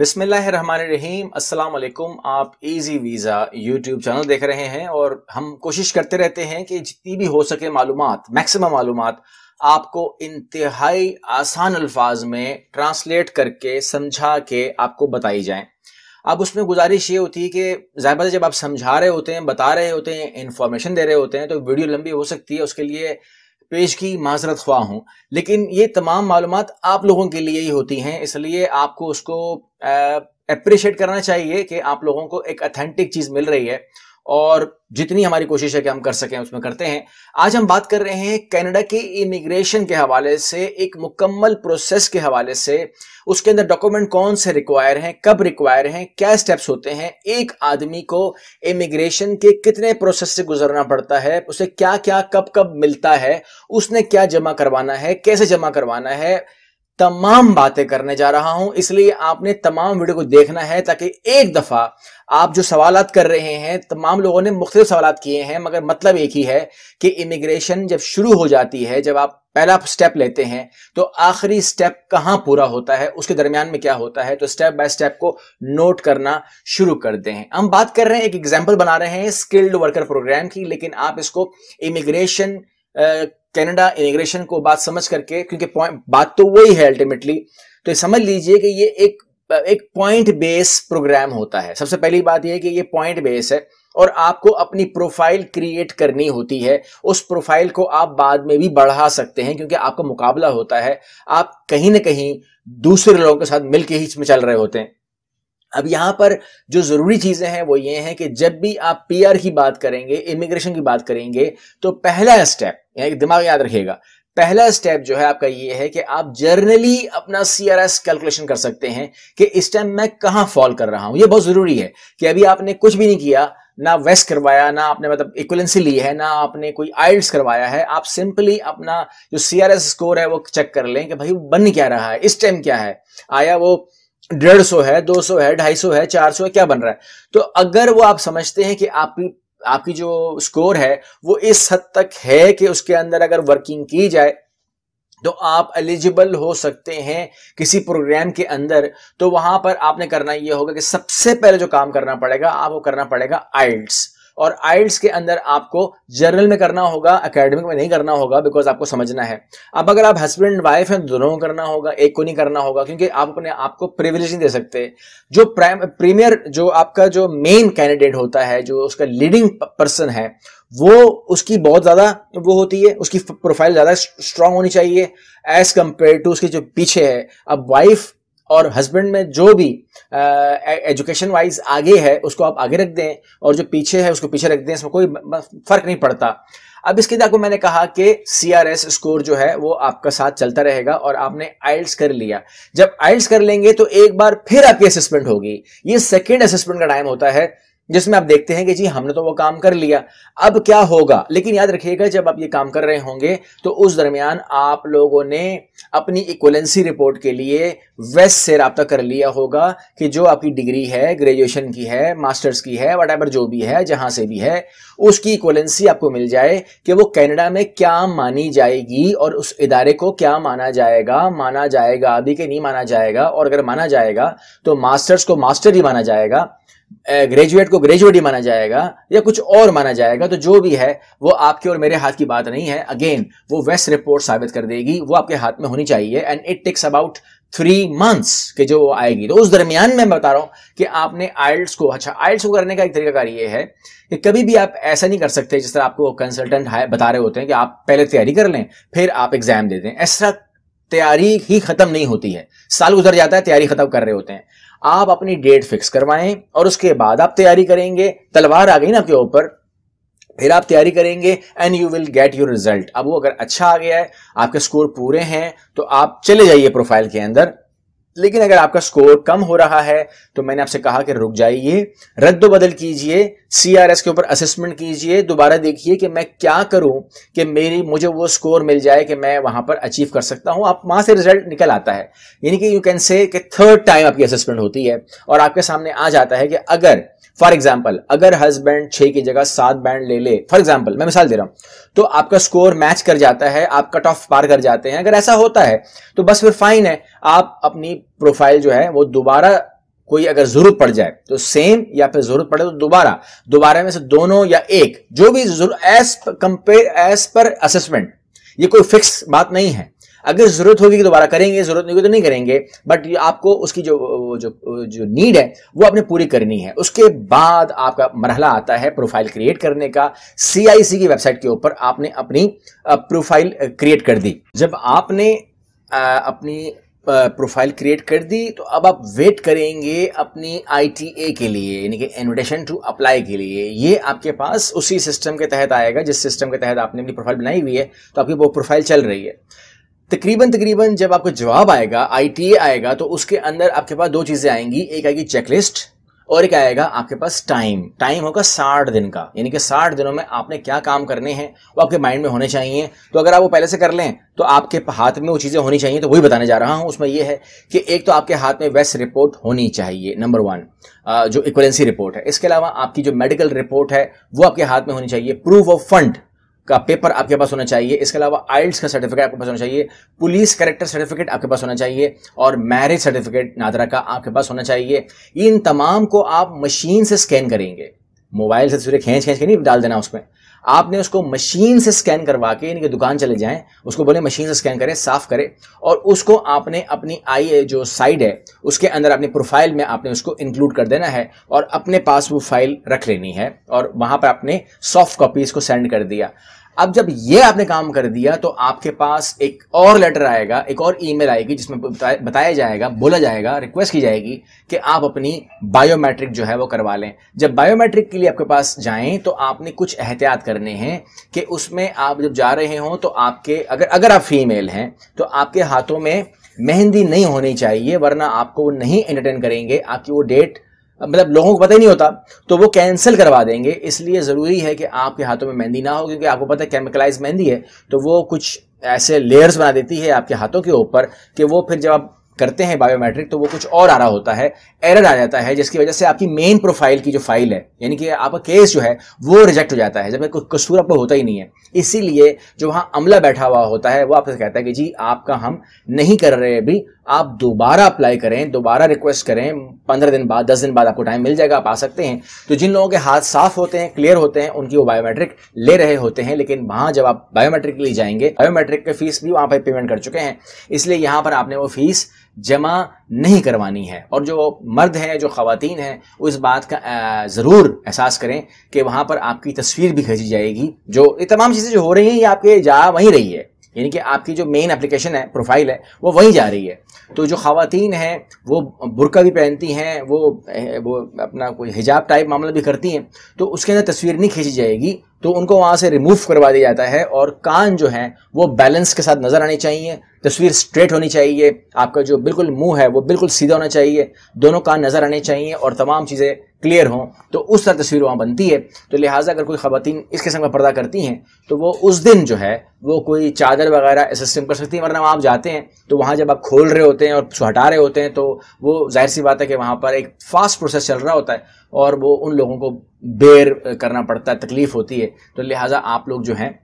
बिस्मिल्लाहिर्रहमानिर्रहीम अस्सलाम वालेकुम आप इजी वीज़ा यूट्यूब चैनल देख रहे हैं और हम कोशिश करते रहते हैं कि जितनी भी हो सके मालूम मैक्सिमम मालूम आपको इंतहाई आसान अल्फाज में ट्रांसलेट करके समझा के आपको बताई जाए अब उसमें गुजारिश ये होती है कि ज़्यादा जब आप समझा रहे होते हैं बता रहे होते हैं इन्फॉर्मेशन दे रहे होते हैं तो वीडियो लंबी हो सकती है उसके लिए पेश की माजरत ख्वा हूँ लेकिन ये तमाम मालूम आप लोगों के लिए ही होती हैं इसलिए आपको उसको अप्रिशिएट करना चाहिए कि आप लोगों को एक अथेंटिक चीज़ मिल रही है और जितनी हमारी कोशिश है कि हम कर सकें उसमें करते हैं आज हम बात कर रहे हैं कनाडा के इमिग्रेशन के हवाले से एक मुकम्मल प्रोसेस के हवाले से उसके अंदर डॉक्यूमेंट कौन से रिक्वायर हैं कब रिक्वायर हैं क्या स्टेप्स होते हैं एक आदमी को इमिग्रेशन के कितने प्रोसेस से गुजरना पड़ता है उसे क्या क्या कब कब मिलता है उसने क्या जमा करवाना है कैसे जमा करवाना है तमाम बातें करने जा रहा हूं इसलिए आपने तमाम वीडियो को देखना है ताकि एक दफा आप जो सवाल कर रहे हैं तमाम लोगों ने मुख्तलिफ सवाल किए हैं मगर मतलब एक ही है कि इमिग्रेशन जब शुरू हो जाती है जब आप पहला स्टेप लेते हैं तो आखिरी स्टेप कहां पूरा होता है उसके दरमियान में क्या होता है तो स्टेप बाय स्टेप को नोट करना शुरू करते हैं हम बात कर रहे हैं एक एग्जाम्पल बना रहे हैं स्किल्ड वर्कर प्रोग्राम की लेकिन आप इसको इमिग्रेशन कनाडा इमिग्रेशन को बात समझ करके क्योंकि बात तो वही है अल्टीमेटली तो समझ लीजिए कि ये एक एक पॉइंट बेस प्रोग्राम होता है सबसे पहली बात यह कि ये पॉइंट बेस है और आपको अपनी प्रोफाइल क्रिएट करनी होती है उस प्रोफाइल को आप बाद में भी बढ़ा सकते हैं क्योंकि आपका मुकाबला होता है आप कहीं ना कहीं दूसरे लोगों के साथ मिलकर ही चल रहे होते हैं अब यहाँ पर जो ज़रूरी चीज़ें हैं वो ये हैं कि जब भी आप पीआर की बात करेंगे इमिग्रेशन की बात करेंगे तो पहला स्टेप यानी दिमाग याद रखिएगा पहला स्टेप जो है आपका ये है कि आप जर्नली अपना सीआरएस कैलकुलेशन कर सकते हैं कि इस टाइम मैं कहाँ फॉल कर रहा हूं ये बहुत ज़रूरी है कि अभी आपने कुछ भी नहीं किया ना वेस्ट करवाया ना आपने मतलब इक्वलेंसी ली है ना आपने कोई आइल्स करवाया है आप सिंपली अपना जो सी आर एस स्कोर है वो चेक कर लें कि भाई बन क्या रहा है इस टाइम क्या है आया वो डेढ़ सौ है दो सौ है ढाई सौ है चार सौ है क्या बन रहा है तो अगर वो आप समझते हैं कि आपकी आपकी जो स्कोर है वो इस हद तक है कि उसके अंदर अगर वर्किंग की जाए तो आप एलिजिबल हो सकते हैं किसी प्रोग्राम के अंदर तो वहां पर आपने करना यह होगा कि सबसे पहले जो काम करना पड़ेगा आपको करना पड़ेगा आइल्स और आइल्स के अंदर आपको जर्नल में करना होगा अकेडमिक में नहीं करना होगा बिकॉज आपको समझना है अब अगर आप हस्बैंड एंड वाइफ हैं दोनों को करना होगा एक को नहीं करना होगा क्योंकि आप अपने आप को प्रिविलेज नहीं दे सकते जो प्राइम प्रीमियर जो आपका जो मेन कैंडिडेट होता है जो उसका लीडिंग पर्सन है वो उसकी बहुत ज़्यादा वो होती है उसकी प्रोफाइल ज़्यादा स्ट्रांग होनी चाहिए एज कंपेयर टू उसके जो पीछे है अब वाइफ और हस्बैंड में जो भी एजुकेशन वाइज e-, आगे है उसको आप आगे रख दें और जो पीछे है उसको पीछे रख दें इसमें कोई फर्क नहीं पड़ता अब इसके लिए आपको मैंने कहा कि सी आर एस स्कोर जो है वो आपका साथ चलता रहेगा और आपने आइल्स कर लिया जब आइल्स कर लेंगे तो एक बार फिर आपकी असेसमेंट होगी ये सेकेंड असेसमेंट का टाइम होता है जिसमें आप देखते हैं कि जी हमने तो वो काम कर लिया अब क्या होगा लेकिन याद रखिएगा जब आप ये काम कर रहे होंगे तो उस दरमियान आप लोगों ने अपनी इक्वलेंसी रिपोर्ट के लिए वेस्ट से रबता कर लिया होगा कि जो आपकी डिग्री है ग्रेजुएशन की है मास्टर्स की है वट जो भी है जहां से भी है उसकी इक्वलेंसी आपको मिल जाए कि वो कैनेडा में क्या मानी जाएगी और उस इदारे को क्या माना जाएगा माना जाएगा अभी के नहीं माना जाएगा और अगर माना जाएगा तो मास्टर्स को मास्टर ही माना जाएगा ग्रेजुएट को ग्रेजुएट ही माना जाएगा या कुछ और माना जाएगा तो जो भी है वो आपके और मेरे हाथ की बात नहीं है अगेन वो वेस्ट रिपोर्ट साबित कर देगी वो आपके हाथ में होनी चाहिए and it takes about three months के जो आएगी तो उस दरमियान में बता रहा हूं कि आपने आइल्स को अच्छा आइल्स को करने का एक तरीकाकार ये है कि कभी भी आप ऐसा नहीं कर सकते जिस तरह आपको कंसल्टेंट बता रहे होते हैं कि आप पहले तैयारी कर लें फिर आप एग्जाम दे दें ऐसा तैयारी ही खत्म नहीं होती है साल गुजर जाता है तैयारी खत्म कर रहे होते हैं आप अपनी डेट फिक्स करवाएं और उसके बाद आप तैयारी करेंगे तलवार आ गई ना आपके ऊपर फिर आप तैयारी करेंगे and you will get your result अब वो अगर अच्छा आ गया है आपके स्कोर पूरे हैं तो आप चले जाइए प्रोफाइल के अंदर लेकिन अगर आपका स्कोर कम हो रहा है तो मैंने आपसे कहा कि रुक जाइए रद्द बदल कीजिए सीआरएस के ऊपर असेसमेंट कीजिए दोबारा देखिए कि मैं क्या करूं कि मेरी मुझे वो स्कोर मिल जाए कि मैं वहां पर अचीव कर सकता हूं आप वहां से रिजल्ट निकल आता है यानी कि यू कैन से कि थर्ड टाइम आपकी असेसमेंट होती है और आपके सामने आ जाता है कि अगर फॉर एग्जाम्पल अगर हस्बैंड छह की जगह सात बैंड ले ले फॉर एग्जाम्पल मैं मिसाल दे रहा हूं तो आपका स्कोर मैच कर जाता है आप कट ऑफ पार कर जाते हैं अगर ऐसा होता है तो बस फिर फाइन है आप अपनी प्रोफाइल जो है वो दोबारा कोई अगर जरूरत पड़ जाए तो सेम या फिर जरूरत पड़े तो दोबारा दोबारा में से दोनों या एक जो भी एज कंपेयर एज पर असेसमेंट ये कोई फिक्स बात नहीं है अगर जरूरत होगी तो दोबारा करेंगे जरूरत नहीं होगी तो नहीं करेंगे बट आपको उसकी जो जो जो नीड है वो आपने पूरी करनी है उसके बाद आपका मरहला आता है प्रोफाइल क्रिएट करने का सीआईसी की वेबसाइट के ऊपर आपने अपनी प्रोफाइल क्रिएट कर दी जब आपने अपनी प्रोफाइल क्रिएट कर दी तो अब आप वेट करेंगे अपनी आई के लिए यानी कि इनविटेशन टू अप्लाई के लिए ये आपके पास उसी सिस्टम के तहत आएगा जिस सिस्टम के तहत आपने अपनी प्रोफाइल बनाई हुई है तो आपकी वो प्रोफाइल चल रही है तकरीबन तकरीबन जब आपको जवाब आएगा आई आएगा तो उसके अंदर आपके पास दो चीज़ें आएंगी एक आएगी चेकलिस्ट और एक आएगा आपके पास टाइम टाइम होगा साठ दिन का यानी कि साठ दिनों में आपने क्या काम करने हैं वो आपके माइंड में होने चाहिए तो अगर आप वो पहले से कर लें तो आपके हाथ में वो चीज़ें होनी चाहिए तो वही बताने जा रहा हूं उसमें यह है कि एक तो आपके हाथ में वेस्ट रिपोर्ट होनी चाहिए नंबर वन जो इक्वलेंसी रिपोर्ट है इसके अलावा आपकी जो मेडिकल रिपोर्ट है वो आपके हाथ में होनी चाहिए प्रूफ ऑफ फंड का पेपर आपके पास होना चाहिए इसके अलावा आइल्स का सर्टिफिकेट आपके पास होना चाहिए पुलिस करेक्टर सर्टिफिकेट आपके पास होना चाहिए और मैरिज सर्टिफिकेट नादरा का आपके पास होना चाहिए इन तमाम को आप मशीन से स्कैन करेंगे मोबाइल से तस्वीरें खींच खींच के नहीं डाल देना उसमें आपने उसको मशीन से स्कैन करवा के इनके दुकान चले जाएं उसको बोले मशीन से स्कैन करें साफ करें और उसको आपने अपनी आई जो साइड है उसके अंदर अपनी प्रोफाइल में आपने उसको इंक्लूड कर देना है और अपने पास वो फाइल रख लेनी है और वहां पर आपने सॉफ्ट कॉपी इसको सेंड कर दिया अब जब ये आपने काम कर दिया तो आपके पास एक और लेटर आएगा एक और ईमेल आएगी जिसमें बताया जाएगा बोला जाएगा रिक्वेस्ट की जाएगी कि आप अपनी बायोमेट्रिक जो है वो करवा लें जब बायोमेट्रिक के लिए आपके पास जाएं तो आपने कुछ एहतियात करने हैं कि उसमें आप जब जा रहे हों तो आपके अगर अगर आप फीमेल हैं तो आपके हाथों में मेहंदी नहीं होनी चाहिए वरना आपको वो नहीं एंटरटेन करेंगे आपकी वो डेट मतलब लोगों को पता ही नहीं होता तो वो कैंसिल करवा देंगे इसलिए ज़रूरी है कि आपके हाथों में मेहंदी ना हो क्योंकि आपको पता है केमिकलाइज मेहंदी है तो वो कुछ ऐसे लेयर्स बना देती है आपके हाथों के ऊपर कि वो फिर जब आप करते हैं बायोमेट्रिक तो वो कुछ और आ रहा होता है एरर आ जाता है जिसकी वजह से आपकी मेन प्रोफाइल की जो फाइल है यानी कि आपका केस जो है वो रिजेक्ट हो जाता है जब कुछ कसूर आपको होता ही नहीं है इसीलिए जो वहाँ अमला बैठा हुआ होता है वो आपसे कहता है कि जी आपका हम नहीं कर रहे अभी आप दोबारा अप्लाई करें दोबारा रिक्वेस्ट करें पंद्रह दिन बाद दस दिन बाद आपको टाइम मिल जाएगा आप आ सकते हैं तो जिन लोगों के हाथ साफ होते हैं क्लियर होते हैं उनकी वो बायोमेट्रिक ले रहे होते हैं लेकिन वहां जब आप बायोमेट्रिक के लिए जाएंगे बायोमेट्रिक की फीस भी वहां पर पेमेंट कर चुके हैं इसलिए यहाँ पर आपने वो फीस जमा नहीं करवानी है और जो मर्द हैं जो खातन हैं उस बात का ज़रूर एहसास करें कि वहाँ पर आपकी तस्वीर भी खींची जाएगी जो ये तमाम चीज़ें जो हो रही हैं ये आपके जा वहीं रही है यानी कि आपकी जो मेन एप्लीकेशन है प्रोफाइल है वो वहीं जा रही है तो जो खातन हैं वो बुरका भी पहनती हैं वो वो अपना कोई हिजाब टाइप मामला भी करती हैं तो उसके अंदर तस्वीर नहीं खींची जाएगी तो उनको वहाँ से रिमूव करवा दिया जाता है और कान जो है वो बैलेंस के साथ नज़र आने चाहिए तस्वीर स्ट्रेट होनी चाहिए आपका जो बिल्कुल मुंह है वो बिल्कुल सीधा होना चाहिए दोनों कान नज़र आने चाहिए और तमाम चीज़ें क्लियर हों तो उस तरह तस्वीर वहाँ बनती है तो लिहाजा अगर कोई खातन इस किस्म का पर्दा करती हैं तो वो उस दिन जो है वो कोई चादर वगैरह एसिस्टम कर सकती हैं वरना आप जाते हैं तो वहाँ जब आप खोल रहे होते हैं और हटा रहे होते हैं तो वो जाहिर सी बात है कि वहाँ पर एक फास्ट प्रोसेस चल रहा होता है और वो उन लोगों को बेर करना पड़ता है तकलीफ़ होती है तो लिहाजा आप लोग जो हैं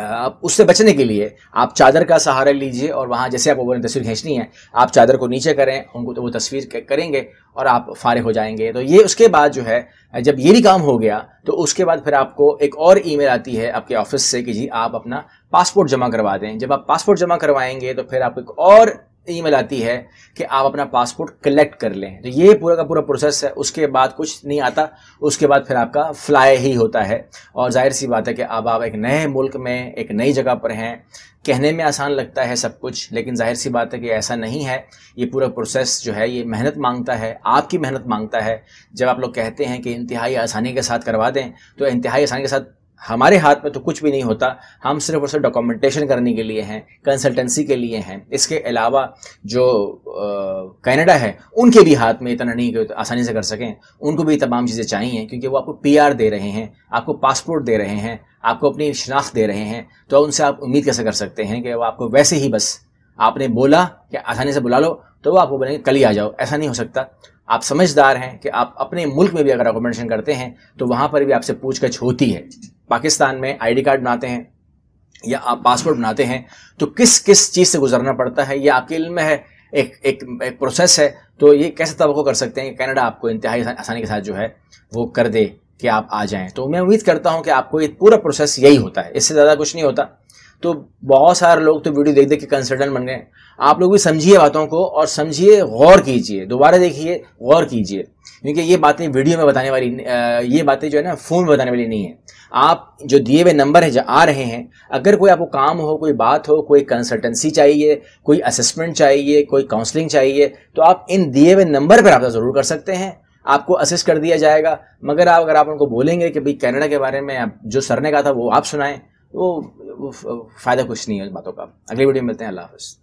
आप उससे बचने के लिए आप चादर का सहारा लीजिए और वहाँ जैसे आप बोलें तस्वीर खींचनी है आप चादर को नीचे करें उनको तो वो तस्वीर करेंगे और आप फारे हो जाएंगे तो ये उसके बाद जो है जब ये भी काम हो गया तो उसके बाद फिर आपको एक और ईमेल आती है आपके ऑफिस से कि जी आप अपना पासपोर्ट जमा करवा दें जब आप पासपोर्ट जमा करवाएंगे तो फिर आप एक और ईमेल आती है कि आप अपना पासपोर्ट कलेक्ट कर लें तो ये पूरा का पूरा प्रोसेस है उसके बाद कुछ नहीं आता उसके बाद फिर आपका फ्लाई ही होता है और जाहिर सी बात है कि अब आप एक नए मुल्क में एक नई जगह पर हैं कहने में आसान लगता है सब कुछ लेकिन जाहिर सी बात है कि ऐसा नहीं है ये पूरा प्रोसेस जो है ये मेहनत मांगता है आपकी मेहनत मांगता है जब आप लोग कहते हैं कि इंतहाई आसानी के साथ करवा दें तो इंतहाई आसानी के साथ हमारे हाथ में तो कुछ भी नहीं होता हम सिर्फ और सिर्फ डॉक्यूमेंटेशन करने के लिए हैं कंसल्टेंसी के लिए हैं इसके अलावा जो कनाडा है उनके भी हाथ में इतना नहीं कि आसानी से कर सकें उनको भी तमाम चीज़ें चाहिए क्योंकि वो आपको पीआर दे रहे हैं आपको पासपोर्ट दे रहे हैं आपको अपनी शनाख्त दे रहे हैं तो उनसे आप उम्मीद कैसे कर सकते हैं कि वो आपको वैसे ही बस आपने बोला कि आसानी से बुला लो तो वो आपको बोलेंगे कल ही आ जाओ ऐसा नहीं हो सकता आप समझदार हैं कि आप अपने मुल्क में भी अगर अकोमोडेशन करते हैं तो वहाँ पर भी आपसे पूछगछ होती है पाकिस्तान में आईडी कार्ड बनाते हैं या आप पासपोर्ट बनाते हैं तो किस किस चीज़ से गुजरना पड़ता है या आपके इल्म है एक एक एक प्रोसेस है तो ये कैसे तो कर सकते हैं कनाडा आपको इंतहाई आसानी के साथ जो है वो कर दे कि आप आ जाएं तो मैं उम्मीद करता हूं कि आपको ये पूरा प्रोसेस यही होता है इससे ज़्यादा कुछ नहीं होता तो बहुत सारे लोग तो वीडियो देख देख के कंसल्टेंट बन गए आप लोग भी समझिए बातों को और समझिए गौर कीजिए दोबारा देखिए गौर कीजिए क्योंकि ये बातें वीडियो में बताने वाली ये बातें जो है ना फ़ोन में बताने वाली नहीं है आप जो दिए हुए नंबर है जो आ रहे हैं अगर कोई आपको काम हो कोई बात हो कोई कंसल्टेंसी चाहिए कोई असेसमेंट चाहिए कोई काउंसलिंग चाहिए तो आप इन दिए हुए नंबर पर रबा ज़रूर कर सकते हैं आपको असिस्ट कर दिया जाएगा मगर आप अगर आप उनको बोलेंगे कि भाई कैनेडा के बारे में आप जो सर ने कहा था वो आप सुनाएं तो फ़ायदा कुछ नहीं है बातों का अगली वीडियो में मिलते हैं अल्लाह हाफ़